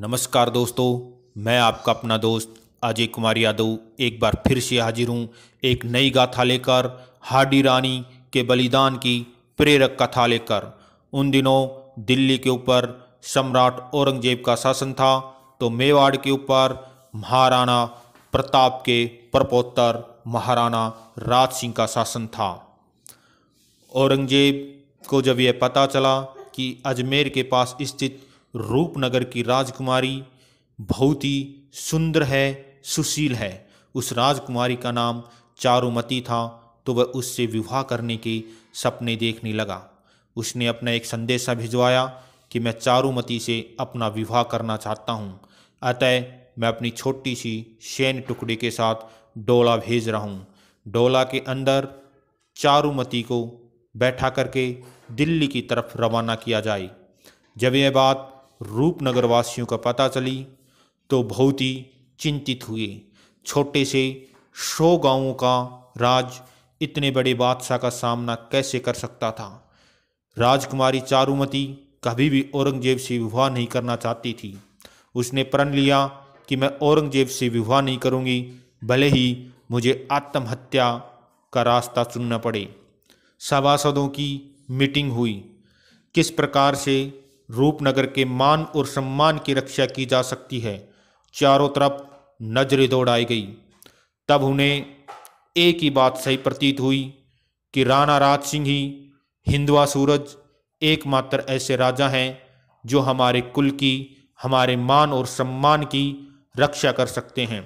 नमस्कार दोस्तों मैं आपका अपना दोस्त अजय कुमार यादव एक बार फिर से हाजिर हूँ एक नई गाथा लेकर हाडी रानी के बलिदान की प्रेरक कथा लेकर उन दिनों दिल्ली के ऊपर सम्राट औरंगजेब का शासन था तो मेवाड़ के ऊपर महाराणा प्रताप के प्रपोत्तर महाराणा राज सिंह का शासन था औरंगजेब को जब यह पता चला कि अजमेर के पास स्थित रूपनगर की राजकुमारी बहुत ही सुंदर है सुशील है उस राजकुमारी का नाम चारुमती था तो वह उससे विवाह करने के सपने देखने लगा उसने अपना एक संदेशा भिजवाया कि मैं चारुमती से अपना विवाह करना चाहता हूँ अतः मैं अपनी छोटी सी शैन टुकड़े के साथ डोला भेज रहा हूँ डोला के अंदर चारुमती को बैठा करके दिल्ली की तरफ रवाना किया जाए जब यह बात रूपनगर वासियों का पता चली तो बहुत ही चिंतित हुए छोटे से सौ गांवों का राज इतने बड़े बादशाह का सामना कैसे कर सकता था राजकुमारी चारुमती कभी भी औरंगजेब से विवाह नहीं करना चाहती थी उसने प्रण लिया कि मैं औरंगजेब से विवाह नहीं करूंगी भले ही मुझे आत्महत्या का रास्ता चुनना पड़े सभासदों की मीटिंग हुई किस प्रकार से रूपनगर के मान और सम्मान की रक्षा की जा सकती है चारों तरफ नजरें दौड़ाई गई तब उन्हें एक ही बात सही प्रतीत हुई कि राणा राज सिंह ही हिंदवा सूरज एकमात्र ऐसे राजा हैं जो हमारे कुल की हमारे मान और सम्मान की रक्षा कर सकते हैं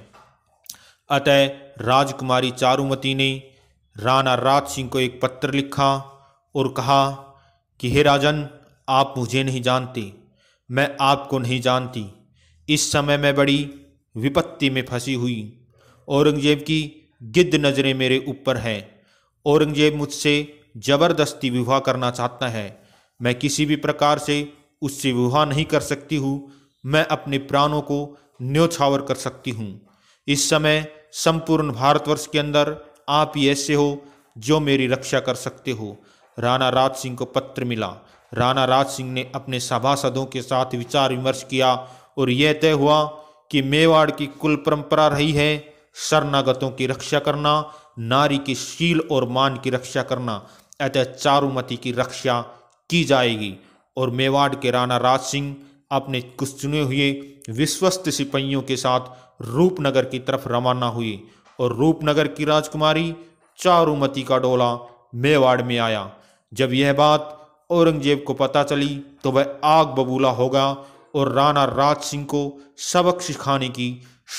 अतः राजकुमारी चारुमती ने राणा राज सिंह को एक पत्र लिखा और कहा कि हे राजन आप मुझे नहीं जानते मैं आपको नहीं जानती इस समय मैं बड़ी विपत्ति में फंसी हुई औरंगजेब की गिद्ध नज़रें मेरे ऊपर हैं औरंगजेब मुझसे ज़बरदस्ती विवाह करना चाहता है मैं किसी भी प्रकार से उससे विवाह नहीं कर सकती हूँ मैं अपने प्राणों को न्योछावर कर सकती हूँ इस समय संपूर्ण भारतवर्ष के अंदर आप ही ऐसे हो जो मेरी रक्षा कर सकते हो राणा राज सिंह को पत्र मिला राणा राज सिंह ने अपने सभासदों के साथ विचार विमर्श किया और यह तय हुआ कि मेवाड़ की कुल परंपरा रही है शरणागतों की रक्षा करना नारी की शील और मान की रक्षा करना अतः चारुमती की रक्षा की जाएगी और मेवाड़ के राणा राज सिंह अपने कुछ चुने हुए विश्वस्त सिपाहियों के साथ रूपनगर की तरफ रवाना हुए और रूपनगर की राजकुमारी चारुमती का डोला मेवाड़ में आया जब यह बात औरंगजेब को पता चली तो वह आग बबूला होगा और राणा राज सिंह को सबक सिखाने की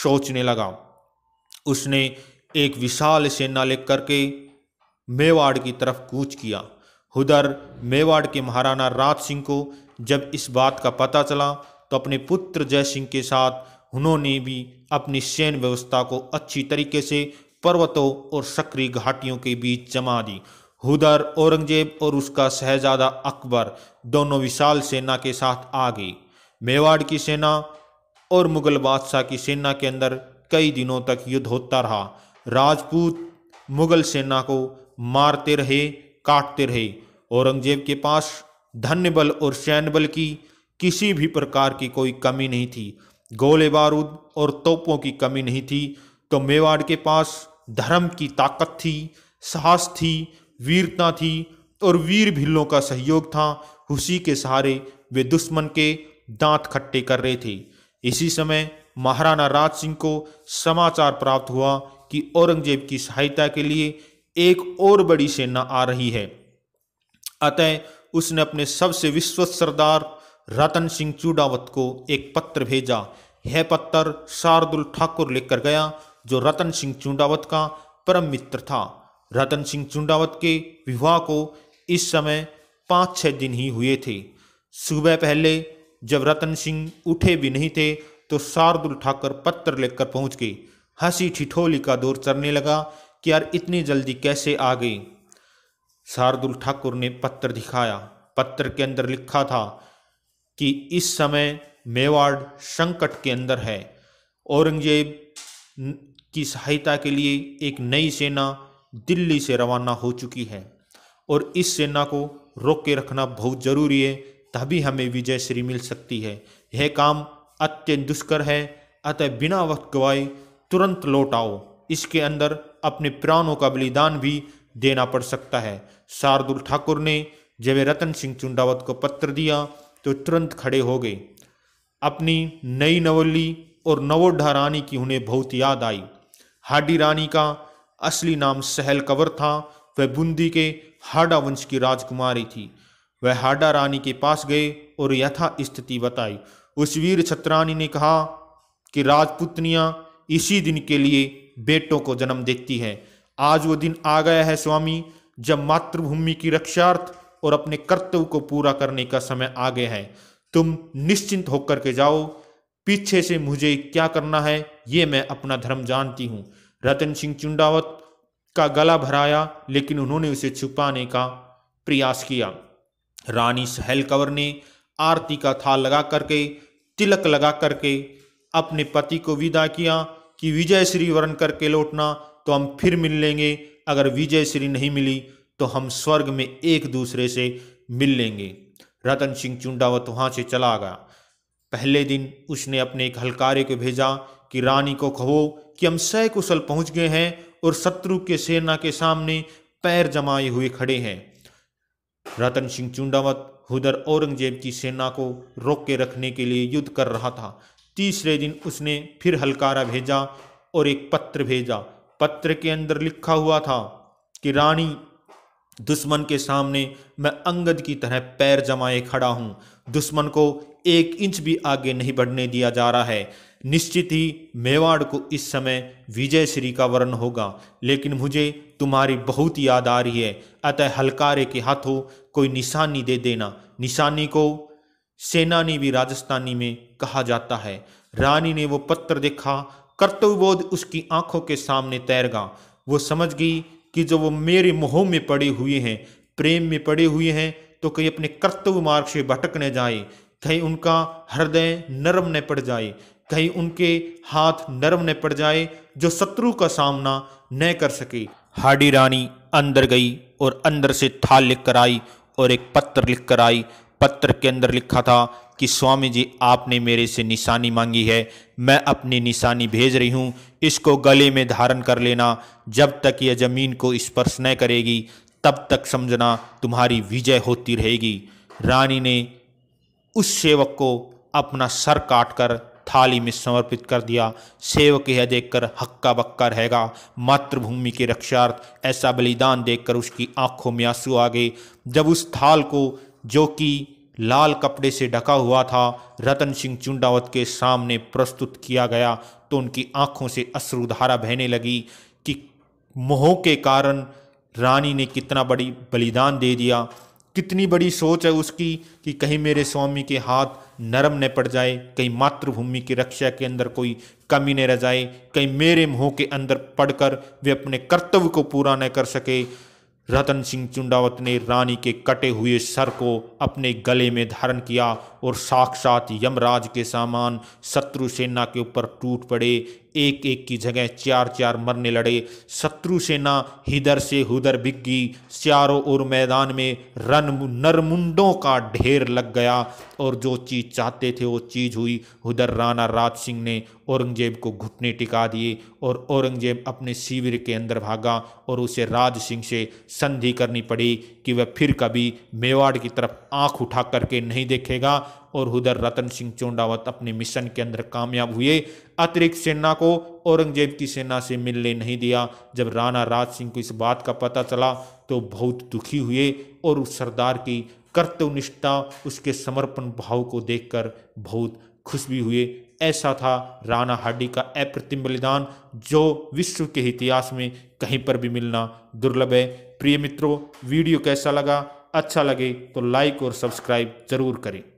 सोचने लगा उसने एक विशाल सेना लिख करके मेवाड़ की तरफ कूच किया हुदर मेवाड़ के महाराणा राज सिंह को जब इस बात का पता चला तो अपने पुत्र जय सिंह के साथ उन्होंने भी अपनी सैन्य व्यवस्था को अच्छी तरीके से पर्वतों और सक्रिय घाटियों के बीच जमा दी हुदर औरंगजेब और उसका शहजादा अकबर दोनों विशाल सेना के साथ आ गई मेवाड़ की सेना और मुगल बादशाह की सेना के अंदर कई दिनों तक युद्ध होता रहा राजपूत मुगल सेना को मारते रहे काटते रहे औरंगजेब के पास धन्य बल और सैन्य बल की किसी भी प्रकार की कोई कमी नहीं थी गोले बारूद और तोपों की कमी नहीं थी तो मेवाड़ के पास धर्म की ताकत थी साहस थी वीरता थी और वीर भिल्लों का सहयोग था उसी के सहारे वे दुश्मन के दांत खट्टे कर रहे थे इसी समय महाराणा राज सिंह को समाचार प्राप्त हुआ कि औरंगजेब की सहायता के लिए एक और बड़ी सेना आ रही है अतः उसने अपने सबसे विश्वस्त सरदार रतन सिंह चूडावत को एक पत्र भेजा यह पत्र शार्दुल ठाकुर लेकर गया जो रतन सिंह चूडावत का परम मित्र था रतन सिंह चुंडावत के विवाह को इस समय पाँच छः दिन ही हुए थे सुबह पहले जब रतन सिंह उठे भी नहीं थे तो शार्दुल ठाकर पत्र लेकर पहुंच गए हंसी ठिठोली का दौर चलने लगा कि यार इतनी जल्दी कैसे आ गई शार्दुल ठाकुर ने पत्र दिखाया पत्र के अंदर लिखा था कि इस समय मेवाड़ संकट के अंदर है औरंगजेब की सहायता के लिए एक नई सेना दिल्ली से रवाना हो चुकी है और इस सेना को रोक के रखना बहुत जरूरी है तभी हमें विजय श्री मिल सकती है यह काम अत्यंत दुष्कर है अतः बिना वक्त गवाए तुरंत लौट आओ इसके अंदर अपने प्राणों का बलिदान भी देना पड़ सकता है शार्दुल ठाकुर ने जब रतन सिंह चुंडावत को पत्र दिया तो तुरंत खड़े हो गए अपनी नई नवली और नवोढ़ा रानी की उन्हें बहुत याद आई हाडी रानी का असली नाम सहल कंवर था वह बूंदी के हाडा वंश की राजकुमारी थी वह हाडा रानी के पास गए और यथा स्थिति बताई उस वीर छत्रानी ने कहा कि राजपुतनियाँ इसी दिन के लिए बेटों को जन्म देती है आज वो दिन आ गया है स्वामी जब मातृभूमि की रक्षार्थ और अपने कर्तव्य को पूरा करने का समय आ गया है तुम निश्चिंत होकर के जाओ पीछे से मुझे क्या करना है ये मैं अपना धर्म जानती हूँ रतन सिंह चुंडावत का गला भराया लेकिन उन्होंने उसे छुपाने का प्रयास किया रानी सहल कंवर ने आरती का थाल लगा करके तिलक लगा करके अपने पति को विदा किया कि विजय श्री वर्ण करके लौटना तो हम फिर मिल लेंगे अगर विजय श्री नहीं मिली तो हम स्वर्ग में एक दूसरे से मिल लेंगे रतन सिंह चुंडावत वहाँ से चला गया पहले दिन उसने अपने एक हलकारे को भेजा कि रानी को कहो हम कुशल पहुंच गए हैं और शत्रु के सेना के सामने पैर जमाए हुए खड़े हैं रतन सिंह चुंडावत हुदर औरंगजेब की सेना को रोक के रखने के लिए युद्ध कर रहा था तीसरे दिन उसने फिर हलकारा भेजा और एक पत्र भेजा पत्र के अंदर लिखा हुआ था कि रानी दुश्मन के सामने मैं अंगद की तरह पैर जमाए खड़ा हूँ दुश्मन को एक इंच भी आगे नहीं बढ़ने दिया जा रहा है निश्चित ही मेवाड़ को इस समय विजय श्री का वर्ण होगा लेकिन मुझे तुम्हारी बहुत याद आ रही है अतः हलकारे के हाथों कोई निशानी दे देना निशानी को सेनानी भी राजस्थानी में कहा जाता है रानी ने वो पत्र देखा कर्तव्यबोध उसकी आंखों के सामने तैरगा वो समझ गई कि जो वो मेरे मोह में पड़े हुए हैं प्रेम में पड़े हुए हैं तो कहीं अपने कर्तव्य मार्ग से भटकने जाए कहीं उनका हृदय नरम न पड़ जाए कहीं उनके हाथ नरम न पड़ जाए जो शत्रु का सामना न कर सके हाडी रानी अंदर गई और अंदर से थाल लिख कर आई और एक पत्र लिख कर आई पत्र के अंदर लिखा था कि स्वामी जी आपने मेरे से निशानी मांगी है मैं अपनी निशानी भेज रही हूँ इसको गले में धारण कर लेना जब तक यह जमीन को स्पर्श न करेगी तब तक समझना तुम्हारी विजय होती रहेगी रानी ने उस सेवक को अपना सर काट कर थाली में समर्पित कर दिया सेवक यह देखकर हक्का बक्का रहेगा मातृभूमि के रक्षार्थ ऐसा बलिदान देखकर उसकी आंखों में आंसू आ गए जब उस थाल को जो कि लाल कपड़े से ढका हुआ था रतन सिंह चुंडावत के सामने प्रस्तुत किया गया तो उनकी आंखों से अश्रुधारा बहने लगी कि मोह के कारण रानी ने कितना बड़ी बलिदान दे दिया कितनी बड़ी सोच है उसकी कि कहीं मेरे स्वामी के हाथ नरम न पड़ जाए कहीं मातृभूमि की रक्षा के अंदर कोई कमी न रह जाए कहीं मेरे मुंह के अंदर पड़कर वे अपने कर्तव्य को पूरा न कर सके रतन सिंह चुंडावत ने रानी के कटे हुए सर को अपने गले में धारण किया और साक्षात यमराज के सामान शत्रु सेना के ऊपर टूट पड़े एक एक की जगह चार चार मरने लड़े शत्रु सेना हिदर से हुदर बिग्गी चारों ओर मैदान में रन नरमुंडों का ढेर लग गया और जो चीज़ चाहते थे वो चीज़ हुई उधर राणा राज सिंह ने औरंगजेब को घुटने टिका दिए और औरंगजेब अपने शिविर के अंदर भागा और उसे राज सिंह से संधि करनी पड़ी कि वह फिर कभी मेवाड़ की तरफ आँख उठा करके नहीं देखेगा और उधर रतन सिंह चोंडावत अपने मिशन के अंदर कामयाब हुए अतिरिक्त सेना को औरंगजेब की सेना से मिलने नहीं दिया जब राणा राज सिंह को इस बात का पता चला तो बहुत दुखी हुए और उस सरदार की कर्तव्यनिष्ठा उसके समर्पण भाव को देखकर बहुत खुश भी हुए ऐसा था राणा हाडी का अप्रतिम बलिदान जो विश्व के इतिहास में कहीं पर भी मिलना दुर्लभ है प्रिय मित्रों वीडियो कैसा लगा अच्छा लगे तो लाइक और सब्सक्राइब जरूर करें